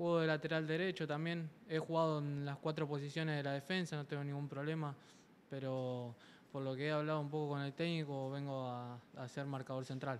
Juego de lateral derecho también. He jugado en las cuatro posiciones de la defensa, no tengo ningún problema. Pero por lo que he hablado un poco con el técnico, vengo a, ser marcador central.